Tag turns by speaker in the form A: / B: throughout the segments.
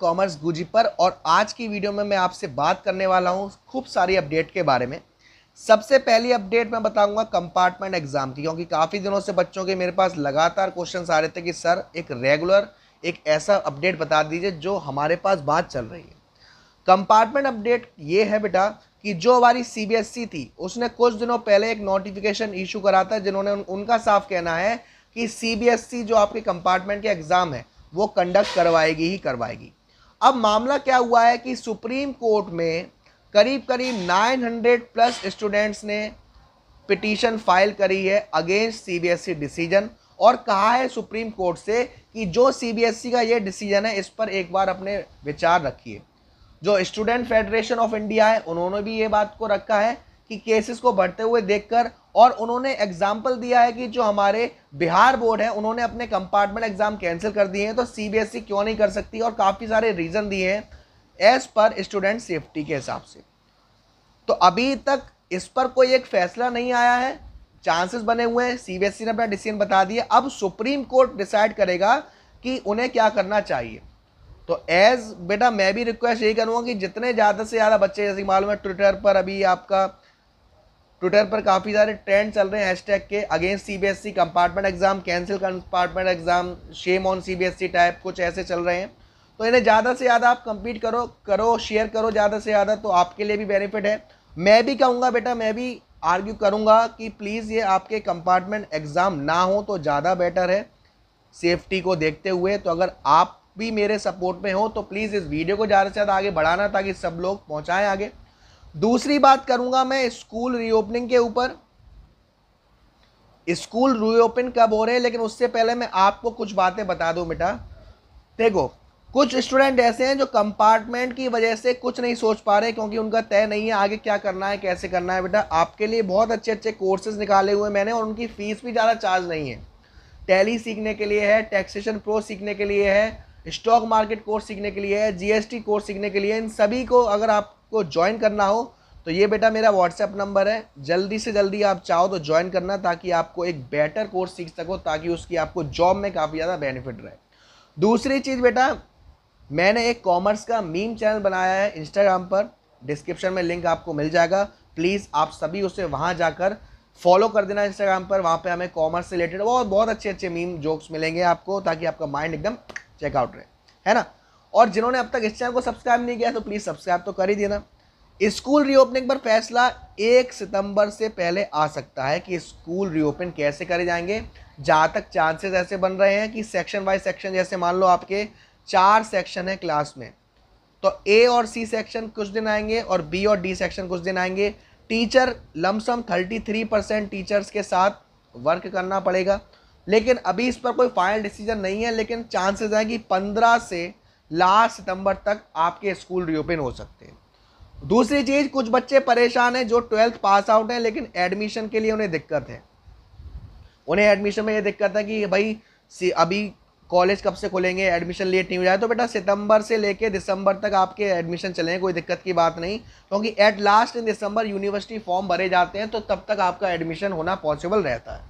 A: commerce Guzzi पर और आज की वीडियो में मैं आपसे बात करने वाला हूँ खूब सारी अपडेट के बारे में सबसे पहली अपडेट मैं बताऊंगा कंपार्टमेंट एग्ज़ाम की क्योंकि काफ़ी दिनों से बच्चों के मेरे पास लगातार क्वेश्चन आ रहे थे कि सर एक रेगुलर एक ऐसा अपडेट बता दीजिए जो हमारे पास बात चल रही है कंपार्टमेंट अपडेट ये है बेटा कि जो हमारी सी e थी उसने कुछ दिनों पहले एक नोटिफिकेशन इशू करा था जिन्होंने उन, उनका साफ कहना है कि सी e जो आपके कंपार्टमेंट के एग्ज़ाम है वो कंडक्ट करवाएगी ही करवाएगी अब मामला क्या हुआ है कि सुप्रीम कोर्ट में करीब करीब 900 प्लस स्टूडेंट्स ने पिटीशन फाइल करी है अगेंस्ट सीबीएसई डिसीजन और कहा है सुप्रीम कोर्ट से कि जो सीबीएसई का ये डिसीजन है इस पर एक बार अपने विचार रखिए जो स्टूडेंट फेडरेशन ऑफ इंडिया है उन्होंने भी ये बात को रखा है कि केसेस को बढ़ते हुए देखकर और उन्होंने एग्जाम्पल दिया है कि जो हमारे बिहार बोर्ड है उन्होंने अपने कंपार्टमेंट एग्जाम कैंसिल कर दिए हैं तो सीबीएसई e क्यों नहीं कर सकती और काफ़ी सारे रीज़न दिए हैं एज पर स्टूडेंट सेफ्टी के हिसाब से तो अभी तक इस पर कोई एक फैसला नहीं आया है चांसेस बने हुए हैं सीबीएसई e ने अपना डिसीजन बता दिया अब सुप्रीम कोर्ट डिसाइड करेगा कि उन्हें क्या करना चाहिए तो एज बेटा मैं भी रिक्वेस्ट यही करूँगा कि जितने ज़्यादा से ज़्यादा बच्चे जैसे मालूम है ट्विटर पर अभी आपका ट्विटर पर काफ़ी सारे ट्रेंड चल रहे हैं हैशटैग के against CBSE compartment exam cancel compartment exam shame on CBSE type कुछ ऐसे चल रहे हैं तो इन्हें ज़्यादा से ज़्यादा आप कंपीट करो करो शेयर करो ज़्यादा से ज़्यादा तो आपके लिए भी बेनिफिट है मैं भी कहूँगा बेटा मैं भी आर्ग्यू करूँगा कि प्लीज़ ये आपके कंपार्टमेंट एग्ज़ाम ना हो तो ज़्यादा बेटर है सेफ्टी को देखते हुए तो अगर आप भी मेरे सपोर्ट में हो तो प्लीज़ इस वीडियो को ज़्यादा से ज़्यादा आगे बढ़ाना ताकि सब लोग पहुँचाएँ आगे दूसरी बात करूंगा मैं स्कूल रीओपनिंग के ऊपर स्कूल रीओपन कब हो रहे हैं लेकिन उससे पहले मैं आपको कुछ बातें बता दूं बेटा देखो कुछ स्टूडेंट ऐसे हैं जो कंपार्टमेंट की वजह से कुछ नहीं सोच पा रहे क्योंकि उनका तय नहीं है आगे क्या करना है कैसे करना है बेटा आपके लिए बहुत अच्छे अच्छे कोर्सेज निकाले हुए मैंने और उनकी फ़ीस भी ज़्यादा चार्ज नहीं है टैली सीखने के लिए है टैक्सेशन प्रो सीखने के लिए है स्टॉक मार्केट कोर्स सीखने के लिए है जीएसटी कोर्स सीखने के लिए इन सभी को अगर आपको ज्वाइन करना हो तो ये बेटा मेरा व्हाट्सएप नंबर है जल्दी से जल्दी आप चाहो तो ज्वाइन करना ताकि आपको एक बेटर कोर्स सीख सको ताकि उसकी आपको जॉब में काफ़ी ज़्यादा बेनिफिट रहे दूसरी चीज़ बेटा मैंने एक कॉमर्स का मीम चैनल बनाया है इंस्टाग्राम पर डिस्क्रिप्शन में लिंक आपको मिल जाएगा प्लीज़ आप सभी उसे वहाँ जाकर फॉलो कर देना इंस्टाग्राम पर वहाँ पे हमें कॉमर्स से रिलेटेड बहुत बहुत अच्छे अच्छे मीम जोक्स मिलेंगे आपको ताकि आपका माइंड एकदम चेकआउट रहे है ना और जिन्होंने अब तक इस चैनल को सब्सक्राइब नहीं किया तो प्लीज़ सब्सक्राइब तो कर ही देना स्कूल रीओपनिंग पर फैसला एक सितंबर से पहले आ सकता है कि स्कूल रीओपन कैसे करे जाएंगे जहाँ तक चांसेस ऐसे बन रहे हैं कि सेक्शन वाइज सेक्शन जैसे मान लो आपके चार सेक्शन है क्लास में तो ए और सी सेक्शन कुछ दिन आएंगे और बी और डी सेक्शन कुछ दिन आएंगे teacher lump sum three percent teachers के साथ वर्क करना पड़ेगा लेकिन अभी इस पर कोई फाइनल डिसीजन नहीं है लेकिन चांसेस हैं कि पंद्रह से लास्ट सितंबर तक आपके स्कूल रीओपन हो सकते हैं दूसरी चीज़ कुछ बच्चे परेशान हैं जो ट्वेल्थ पास आउट हैं लेकिन एडमिशन के लिए उन्हें दिक्कत है उन्हें एडमिशन में ये दिक्कत है कि भाई अभी कॉलेज कब से खोलेंगे एडमिशन लेट नहीं हो जाए तो बेटा सितंबर से लेके दिसंबर तक आपके एडमिशन चलेंगे कोई दिक्कत की बात नहीं क्योंकि एट लास्ट इन दिसंबर यूनिवर्सिटी फॉर्म भरे जाते हैं तो तब तक आपका एडमिशन होना पॉसिबल रहता है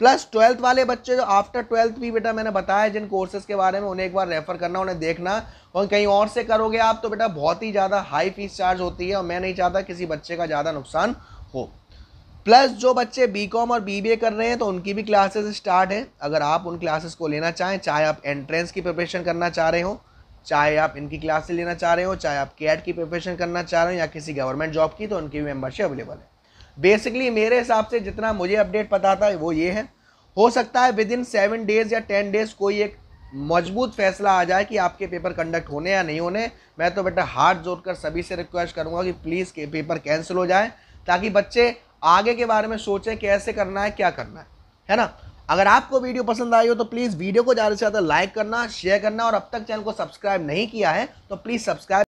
A: प्लस ट्वेल्थ वाले बच्चे जो आफ्टर ट्वेल्थ भी बेटा मैंने बताया जिन कोर्सेज के बारे में उन्हें एक बार रेफ़र करना उन्हें देखना और कहीं और से करोगे आप तो बेटा बहुत ही ज़्यादा हाई फीस चार्ज होती है और मैं नहीं चाहता किसी बच्चे का ज़्यादा नुकसान हो प्लस जो बच्चे बी और बी कर रहे हैं तो उनकी भी क्लासेस स्टार्ट हैं अगर आप उन क्लासेस को लेना चाहें चाहे आप एंट्रेंस की प्रिपरेशन करना चाह रहे हो चाहे आप इनकी क्लासेस लेना चाह रहे हो चाहे आप कैट की प्रिपरेशन करना चाह रहे हो या किसी गवर्नमेंट जॉब की तो उनकी भी मेम्बरशिप अवेलेबल है बेसिकली मेरे हिसाब से जितना मुझे अपडेट पता था वो ये है हो सकता है विद इन सेवन डेज़ या टेन डेज़ कोई एक मजबूत फैसला आ जाए कि आपके पेपर कंडक्ट होने या नहीं होने मैं तो बेटा हाथ जोड़ कर सभी से रिक्वेस्ट करूँगा कि प्लीज़ के पेपर कैंसिल हो जाए ताकि बच्चे आगे के बारे में सोचें कैसे करना है क्या करना है है ना अगर आपको वीडियो पसंद आई हो तो प्लीज़ वीडियो को ज़्यादा से ज़्यादा लाइक करना शेयर करना और अब तक चैनल को सब्सक्राइब नहीं किया है तो प्लीज़ सब्सक्राइब